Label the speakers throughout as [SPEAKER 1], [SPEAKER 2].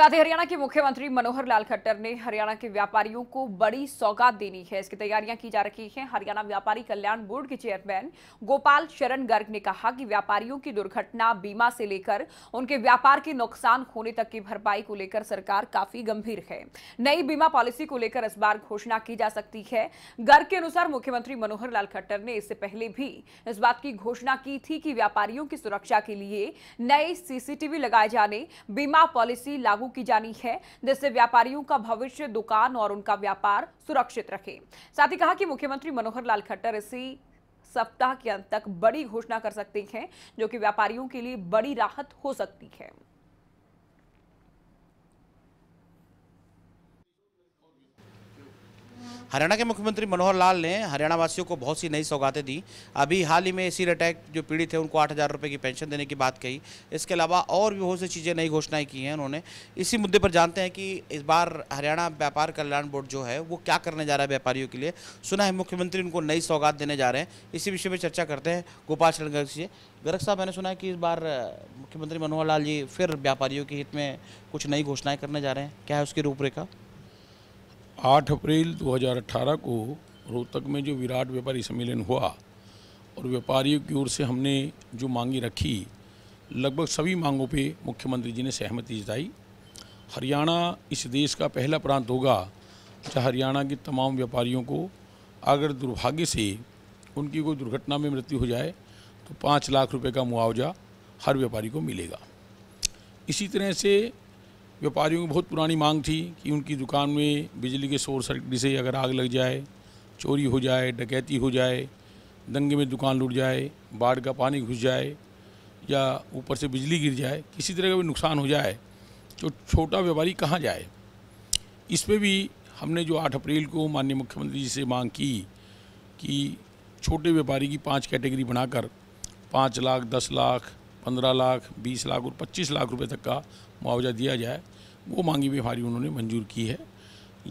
[SPEAKER 1] साथ ही हरियाणा के मुख्यमंत्री मनोहर लाल खट्टर ने हरियाणा के व्यापारियों को बड़ी सौगात देनी है इसकी तैयारियां की जा रही हैं हरियाणा व्यापारी कल्याण बोर्ड के चेयरमैन गोपाल शरण गर्ग ने कहा कि व्यापारियों की दुर्घटना बीमा से लेकर उनके व्यापार के नुकसान होने तक की भरपाई को लेकर सरकार काफी गंभीर है नई बीमा पॉलिसी को लेकर इस बार घोषणा की जा सकती है गर्ग के अनुसार मुख्यमंत्री मनोहर लाल खट्टर ने इससे पहले भी इस बात की घोषणा की थी कि व्यापारियों की सुरक्षा के लिए नए सीसीटीवी लगाए जाने बीमा पॉलिसी लागू की जानी है जिससे व्यापारियों का भविष्य दुकान और उनका व्यापार सुरक्षित रखे साथ ही कहा कि मुख्यमंत्री मनोहर लाल खट्टर इसी सप्ताह के अंत तक बड़ी घोषणा कर सकते हैं जो कि व्यापारियों के लिए बड़ी राहत हो सकती है
[SPEAKER 2] हरियाणा के मुख्यमंत्री मनोहर लाल ने हरियाणा वासियों को बहुत सी नई सौगातें दी अभी हाल ही में ए अटैक जो पीड़ित है उनको आठ हज़ार रुपये की पेंशन देने की बात कही इसके अलावा और भी बहुत सी चीज़ें नई घोषणाएं की हैं उन्होंने इसी मुद्दे पर जानते हैं कि इस बार हरियाणा व्यापार कल्याण बोर्ड जो है वो क्या करने जा रहा है व्यापारियों के लिए सुना है मुख्यमंत्री उनको नई सौगात देने जा रहे हैं इसी विषय में चर्चा करते हैं गोपाल शरण गर्ग से गर्ग साहब मैंने सुना है कि इस बार मुख्यमंत्री मनोहर लाल जी फिर व्यापारियों के हित में कुछ नई घोषणाएँ करने जा रहे हैं क्या है उसकी रूपरेखा
[SPEAKER 3] 8 अप्रैल 2018 को रोहतक में जो विराट व्यापारी सम्मेलन हुआ और व्यापारियों की ओर से हमने जो मांगी रखी लगभग सभी मांगों पे मुख्यमंत्री जी ने सहमति जताई हरियाणा इस देश का पहला प्रांत होगा जहाँ हरियाणा के तमाम व्यापारियों को अगर दुर्भाग्य से उनकी कोई दुर्घटना में मृत्यु हो जाए तो पाँच लाख रुपये का मुआवजा हर व्यापारी को मिलेगा इसी तरह से व्यापारियों की बहुत पुरानी मांग थी कि उनकी दुकान में बिजली के शोर सर्किट से अगर आग लग जाए चोरी हो जाए डकैती हो जाए दंगे में दुकान लूट जाए बाढ़ का पानी घुस जाए या ऊपर से बिजली गिर जाए किसी तरह का भी नुकसान हो जाए तो छोटा व्यापारी कहाँ जाए इस पर भी हमने जो 8 अप्रैल को माननीय मुख्यमंत्री जी से मांग की कि छोटे व्यापारी की पांच कैटेगरी बनाकर पाँच लाख दस लाख पंद्रह लाख बीस लाख और पच्चीस लाख रुपए तक का मुआवजा दिया जाए वो मांगी भी उन्होंने मंजूर की है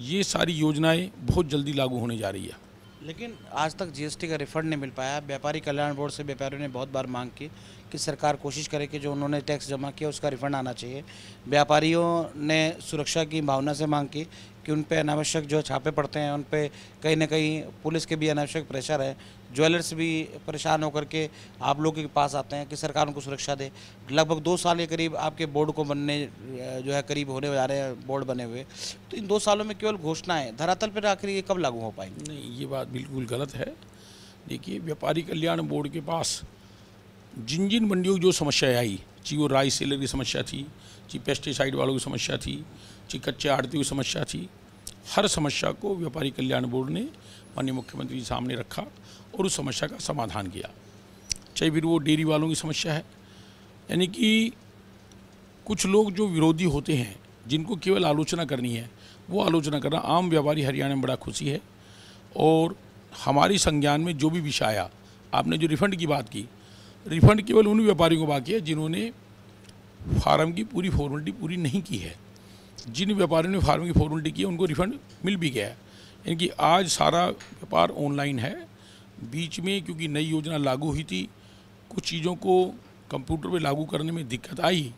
[SPEAKER 3] ये सारी योजनाएं बहुत जल्दी लागू होने जा रही है
[SPEAKER 2] लेकिन आज तक जीएसटी का रिफंड नहीं मिल पाया व्यापारी कल्याण बोर्ड से व्यापारियों ने बहुत बार मांग की कि सरकार कोशिश करे कि जो उन्होंने टैक्स जमा किया उसका रिफंड आना चाहिए व्यापारियों ने सुरक्षा की भावना से मांग की कि उन पर अनावश्यक जो छापे पड़ते हैं उन पर कहीं ना कहीं पुलिस के भी अनावश्यक प्रेशर है ज्वेलर्स भी परेशान होकर के आप लोगों के पास आते हैं कि सरकार उनको सुरक्षा दे लगभग दो साल के करीब आपके बोर्ड को बनने जो है करीब होने जा रहे हैं बोर्ड बने हुए
[SPEAKER 3] तो इन दो सालों में केवल घोषणाएं धरातल पर आखिर ये कब लागू हो पाएंगे नहीं ये बात बिल्कुल गलत है देखिए व्यापारी कल्याण बोर्ड के पास जिन जिन मंडियों की जो समस्याएँ आई चाहे वो राइस सेलर की समस्या थी चाहे पेस्टिसाइड वालों की समस्या थी चाहे कच्चे आड़ती की समस्या थी हर समस्या को व्यापारी कल्याण बोर्ड ने माननीय मुख्यमंत्री जी सामने रखा और उस समस्या का समाधान किया चाहे फिर वो डेयरी वालों की समस्या है यानी कि कुछ लोग जो विरोधी होते हैं जिनको केवल आलोचना करनी है वो आलोचना करना आम व्यापारी हरियाणा में बड़ा खुशी है और हमारी संज्ञान में जो भी विषय आया आपने जो रिफंड की बात की रिफंड केवल उन व्यापारियों को बाकी है जिन्होंने फार्म की पूरी फॉर्मेलिटी पूरी नहीं की है जिन व्यापारियों ने फार्म की फॉर्मेलिटी की है उनको रिफंड मिल भी गया है यानी कि आज सारा व्यापार ऑनलाइन है बीच में क्योंकि नई योजना लागू हुई थी कुछ चीज़ों को कंप्यूटर पर लागू करने में दिक्कत आई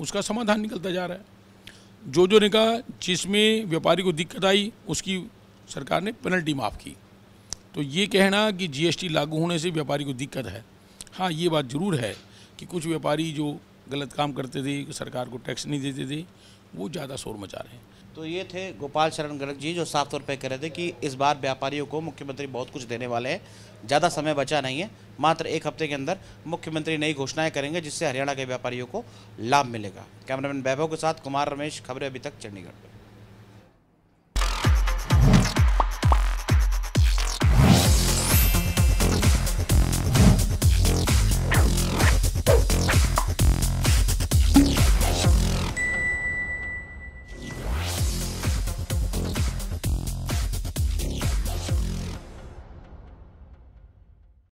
[SPEAKER 3] उसका समाधान निकलता जा रहा है जो जो ने कहा जिसमें व्यापारी को दिक्कत आई उसकी सरकार ने पेनल्टी माफ़ की तो ये कहना कि जीएसटी लागू होने से व्यापारी को दिक्कत है हाँ ये बात ज़रूर है कि कुछ व्यापारी जो गलत काम करते थे सरकार को टैक्स नहीं देते थे वो ज़्यादा शोर मचा रहे हैं
[SPEAKER 2] तो ये थे गोपाल शरण गर्ग जी जो साफ तौर पर कह रहे थे कि इस बार व्यापारियों को मुख्यमंत्री बहुत कुछ देने वाले हैं ज़्यादा समय बचा नहीं है मात्र एक हफ्ते के अंदर मुख्यमंत्री नई घोषणाएं करेंगे जिससे हरियाणा के व्यापारियों को लाभ मिलेगा कैमरामैन वैभव के साथ कुमार रमेश खबरें अभी तक चंडीगढ़